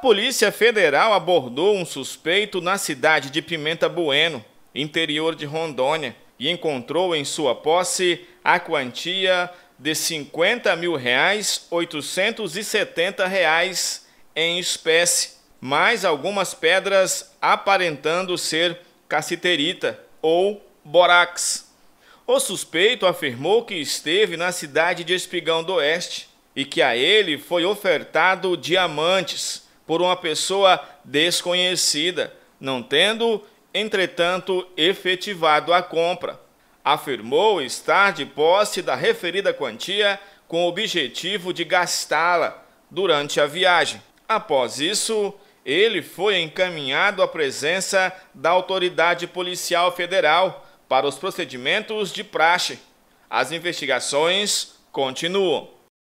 Polícia Federal abordou um suspeito na cidade de Pimenta Bueno, interior de Rondônia, e encontrou em sua posse a quantia de 50 mil reais, 870 reais em espécie, mais algumas pedras aparentando ser caciterita ou borax. O suspeito afirmou que esteve na cidade de Espigão do Oeste e que a ele foi ofertado diamantes por uma pessoa desconhecida, não tendo, entretanto, efetivado a compra. Afirmou estar de posse da referida quantia com o objetivo de gastá-la durante a viagem. Após isso, ele foi encaminhado à presença da autoridade policial federal para os procedimentos de praxe. As investigações continuam.